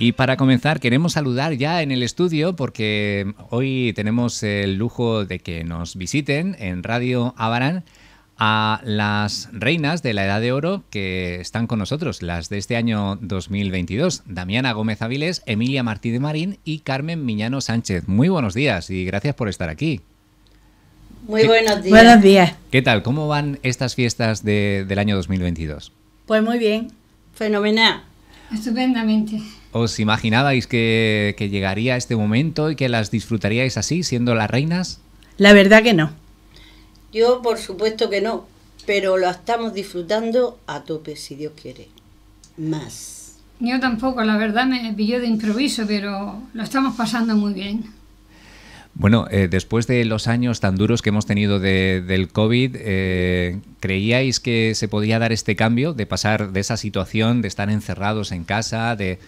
Y para comenzar, queremos saludar ya en el estudio porque hoy tenemos el lujo de que nos visiten en Radio Abarán a las reinas de la Edad de Oro que están con nosotros, las de este año 2022, Damiana Gómez Avilés, Emilia Martí de Marín y Carmen Miñano Sánchez. Muy buenos días y gracias por estar aquí. Muy buenos días. Buenos días. ¿Qué tal? ¿Cómo van estas fiestas del año 2022? Pues muy bien. Fenomenal. Estupendamente. ¿Os imaginabais que, llegaría este momento y que las disfrutaríais así, siendo las reinas? La verdad que no. Yo, por supuesto que no, pero lo estamos disfrutando a tope, si Dios quiere. Más. Yo tampoco, la verdad me pilló de improviso, pero lo estamos pasando muy bien. Bueno, eh, después de los años tan duros que hemos tenido del COVID, eh, ¿creíais que se podía dar este cambio de pasar de esa situación de estar encerrados en casa, de,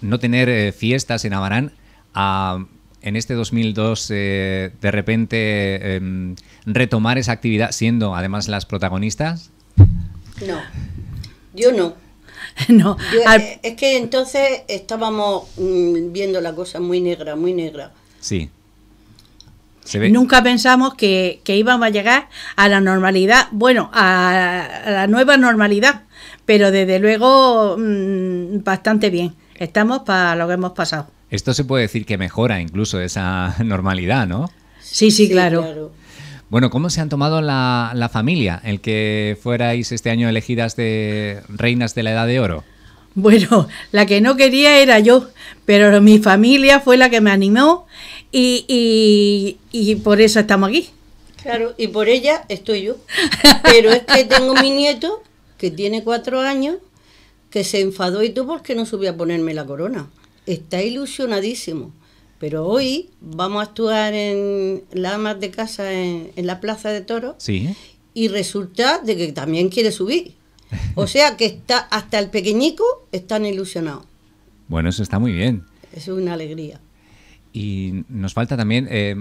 no, tener eh, fiestas en Abarán, a en este 2002 de repente em, retomar esa actividad siendo además las protagonistas? No, yo no. no. es que entonces estábamos mm, viendo la cosa muy negra, muy negra. Sí. Nunca pensamos que, íbamos a llegar a la normalidad, bueno, a, la nueva normalidad, pero desde luego mm, bastante bien. Estamos para lo que hemos pasado. Esto se puede decir que mejora incluso esa normalidad, ¿no? Sí, sí, claro. Bueno, ¿cómo se han tomado la, la familia, el que fuerais este año elegidas de reinas de la Edad de Oro? Bueno, la que no quería era yo, pero mi familia fue la que me animó y, y, y por eso estamos aquí. Claro, y por ella estoy yo. Pero es que tengo mi nieto, que tiene cuatro años, que se enfadó y tú porque no subí a ponerme la corona. Está ilusionadísimo. Pero hoy vamos a actuar en la amas de casa en, la plaza de toros. Sí. Y resulta de que también quiere subir. O sea que está hasta el pequeñico están ilusionados. Bueno, eso está muy bien. Es una alegría. Y nos falta también eh,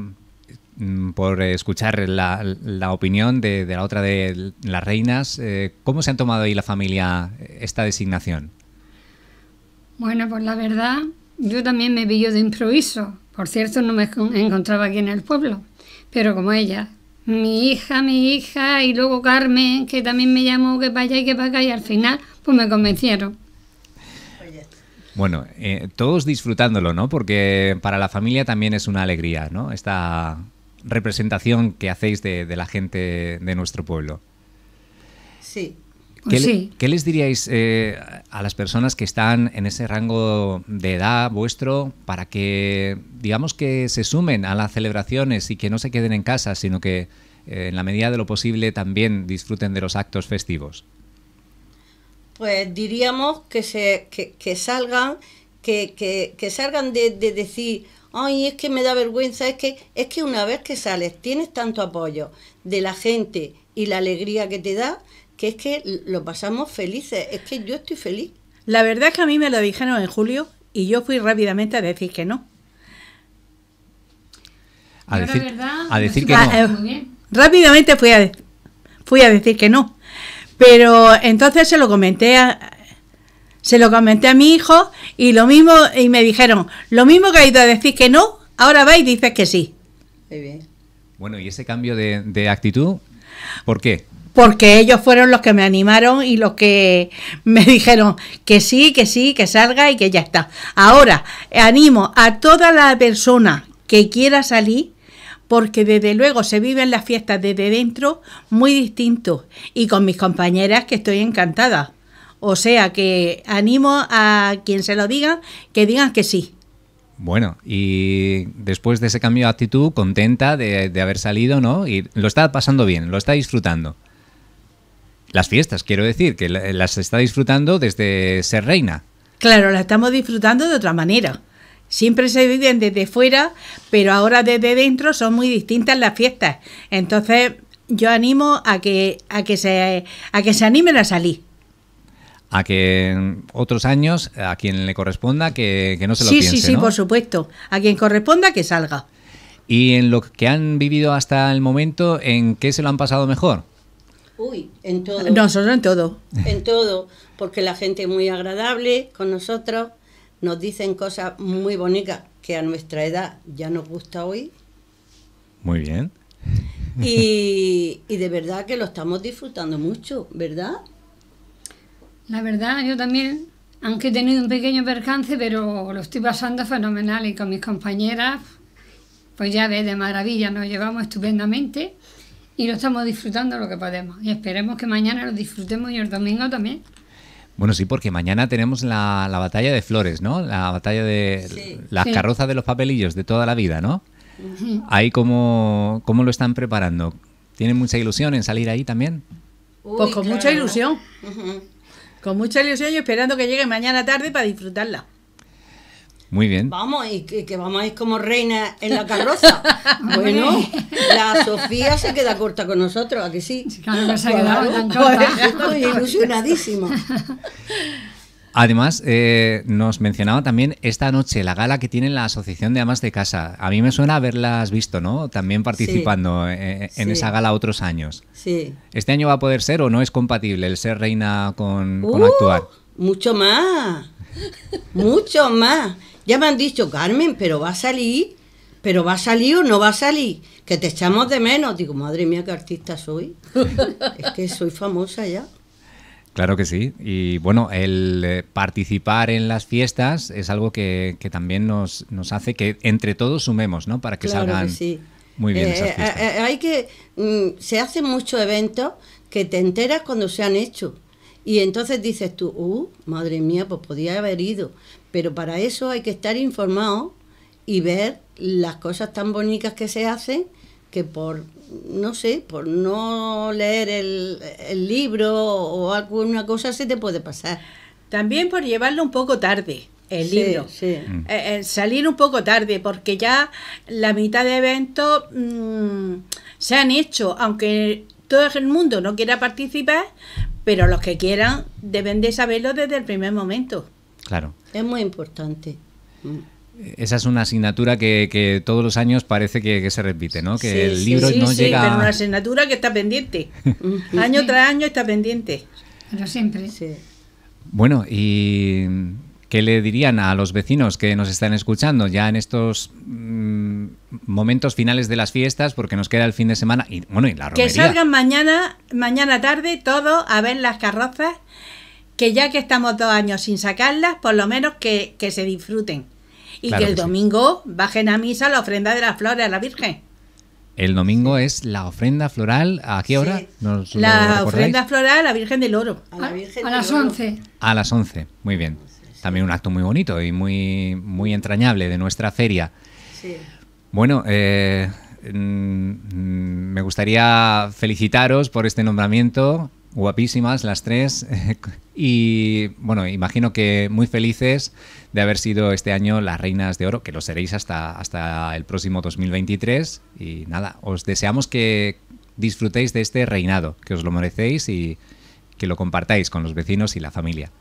mm, por escuchar la, opinión de, la otra de las reinas. Eh, ¿Cómo se han tomado ahí la familia eh, esta designación? Bueno, pues la verdad, yo también me pillo de improviso. Por cierto, no me encontraba aquí en el pueblo, pero como ella, mi hija, mi hija, y luego Carmen, que también me llamó que para allá y que para acá, y al final, pues me convencieron. Bueno, eh, todos disfrutándolo, ¿no? Porque para la familia también es una alegría, ¿no? Esta representación que hacéis de, la gente de nuestro pueblo. Sí. ¿Qué, les diríais eh, a las personas que están en ese rango de edad vuestro para que, digamos, que se sumen a las celebraciones y que no se queden en casa, sino que eh, en la medida de lo posible también disfruten de los actos festivos? pues diríamos que, se, que, salgan, que, salgan de, decir, ay, es que me da vergüenza, es que, es que una vez que sales tienes tanto apoyo de la gente y la alegría que te da, que es que lo pasamos felices, es que yo estoy feliz. La verdad es que a mí me lo dijeron en julio y yo fui rápidamente a decir que no. A decir, que no. Ah, rápidamente a, fui a decir que no. Pero entonces se lo comenté a, se lo comenté a mi hijo y lo mismo y me dijeron, lo mismo que ha ido a decir que no, ahora va y dices que sí. Bueno, ¿y ese cambio de actitud? ¿Por qué? Porque ellos fueron los que me animaron y los que me dijeron que sí, que sí, que salga y que ya está. Ahora, animo a toda la persona que quiera salir porque desde luego se viven las fiestas desde dentro muy distinto y con mis compañeras que estoy encantada. O sea que animo a quien se lo diga que digan que sí. Bueno, y después de ese cambio de actitud, contenta de, de haber salido, ¿no? Y lo está pasando bien, lo está disfrutando. Las fiestas, quiero decir, que las está disfrutando desde ser reina. Claro, la estamos disfrutando de otra manera. Siempre se viven desde fuera, pero ahora desde dentro son muy distintas las fiestas. Entonces, yo animo a que, a que, se, a que se animen a salir a que otros años, a quien le corresponda, que, no se lo sí, Sí, sí, sí, por supuesto. A quien corresponda, que salga. ¿Y en lo que han vivido hasta el momento, en qué se lo han pasado mejor? Uy, en todo. Nosotros en todo. En todo, porque la gente es muy agradable con nosotros, nos dicen cosas muy bonitas que a nuestra edad ya nos gusta hoy. Muy bien. Y, y de verdad que lo estamos disfrutando mucho, ¿verdad? La verdad, yo también, aunque he tenido un pequeño percance, pero lo estoy pasando fenomenal y con mis compañeras, pues ya ves, de maravilla, nos llevamos estupendamente y lo estamos disfrutando lo que podemos. Y esperemos que mañana lo disfrutemos y el domingo también. Bueno, sí, porque mañana tenemos la, batalla de flores, ¿no? La batalla de las carrozas de los papelillos de toda la vida, ¿no? Ahí cómo, cómo lo están preparando. ¿Tienen mucha ilusión en salir ahí también? pues con mucha ilusión. Con mucha ilusión y esperando que llegue mañana tarde para disfrutarla. Muy bien. Vamos, y que, vamos a ir como reina en la carroza. bueno, la Sofía se queda corta con nosotros, ¿a que sí? Claro, ha pues quedado pues corta. Estoy ilusionadísima. Además, eh, nos mencionaba también esta noche la gala que tiene la Asociación de Amas de Casa. A mí me suena haberlas visto, ¿no? También participando eh, en esa gala otros años. Sí. ¿Este año va a poder ser o no es compatible el ser reina con, con uh, actuar? Mucho más. Mucho más. Ya me han dicho, Carmen, pero va a salir, pero va a salir o no va a salir, que te echamos de menos. Digo, madre mía, qué artista soy. es que soy famosa ya. Claro que sí. Y bueno, el eh, participar en las fiestas es algo que, también nos, hace que entre todos sumemos, ¿no? Para que salgan muy bien eh, esas eh, fiestas. Hay que, mm, se hacen muchos eventos que te enteras cuando se han hecho. Y entonces dices tú, uh, madre mía, pues podía haber ido. Pero para eso hay que estar informado y ver las cosas tan bonitas que se hacen que por, no sé, por no leer el, libro o alguna cosa se te puede pasar. También por llevarlo un poco tarde el libro. Mm. Eh, eh, salir un poco tarde, porque ya la mitad de eventos mm, se han hecho, aunque todo el mundo no quiera participar, pero los que quieran deben de saberlo desde el primer momento. Claro. Es muy importante. Mm. Esa es una asignatura que, todos los años parece que, se repite, ¿no? Que el libro sí, no sí, llega. Pero una asignatura que está pendiente. año tras año está pendiente. Pero siempre. Sí. Bueno, y ¿qué le dirían a los vecinos que nos están escuchando ya en estos mm, momentos finales de las fiestas porque nos queda el fin de semana y bueno, y la romería. Que salgan mañana, mañana tarde todo a ver las carrozas, que ya que estamos dos años sin sacarlas, por lo menos que, se disfruten. Y que el domingo bajen a misa la ofrenda de las flores a la Virgen. El domingo es la ofrenda floral. ¿A qué hora? la ofrenda floral a la Virgen del Oro. A, ah, las 11. A las 11, muy bien. También un acto muy bonito y muy, muy entrañable de nuestra feria. Bueno, eh, mm, me gustaría felicitaros por este nombramiento. Guapísimas las tres. y bueno, imagino que muy felices de haber sido este año las reinas de oro, que lo seréis hasta, hasta el próximo 2023. Y nada, os deseamos que disfrutéis de este reinado, que os lo merecéis y que lo compartáis con los vecinos y la familia.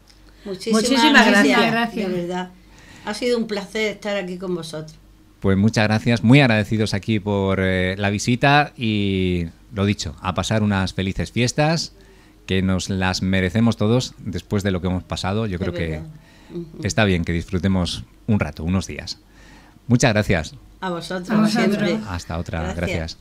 Muchísimas, gracias, gracias. verdad. Ha sido un placer estar aquí con vosotros. Pues muchas gracias, muy agradecidos aquí por eh, la visita y lo dicho, a pasar unas felices fiestas que nos las merecemos todos después de lo que hemos pasado. Yo creo que está bien que disfrutemos un rato, unos días. Muchas gracias. A vosotros. A Hasta otra. gracias.